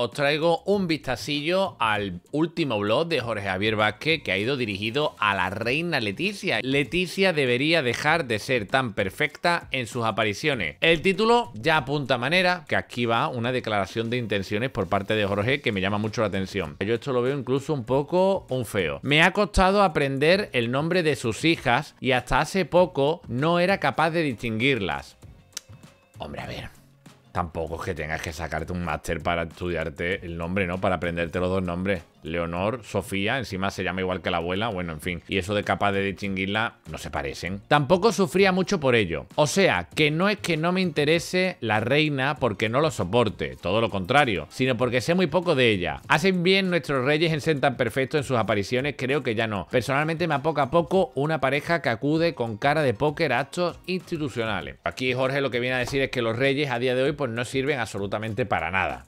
os traigo un vistacillo al último blog de Jorge Javier Vázquez que ha ido dirigido a la reina Leticia. Leticia debería dejar de ser tan perfecta en sus apariciones. El título ya apunta manera que aquí va una declaración de intenciones por parte de Jorge que me llama mucho la atención. Yo esto lo veo incluso un poco un feo. Me ha costado aprender el nombre de sus hijas y hasta hace poco no era capaz de distinguirlas. Hombre, a ver. Tampoco es que tengas que sacarte un máster para estudiarte el nombre, ¿no? Para aprenderte los dos nombres. Leonor, Sofía, encima se llama igual que la abuela, bueno, en fin. Y eso de capaz de distinguirla no se parecen. Tampoco sufría mucho por ello. O sea, que no es que no me interese la reina porque no lo soporte, todo lo contrario, sino porque sé muy poco de ella. Hacen bien nuestros reyes en ser tan perfectos en sus apariciones, creo que ya no. Personalmente me apoca a poco una pareja que acude con cara de póker a actos institucionales. Aquí Jorge lo que viene a decir es que los reyes a día de hoy pues no sirven absolutamente para nada.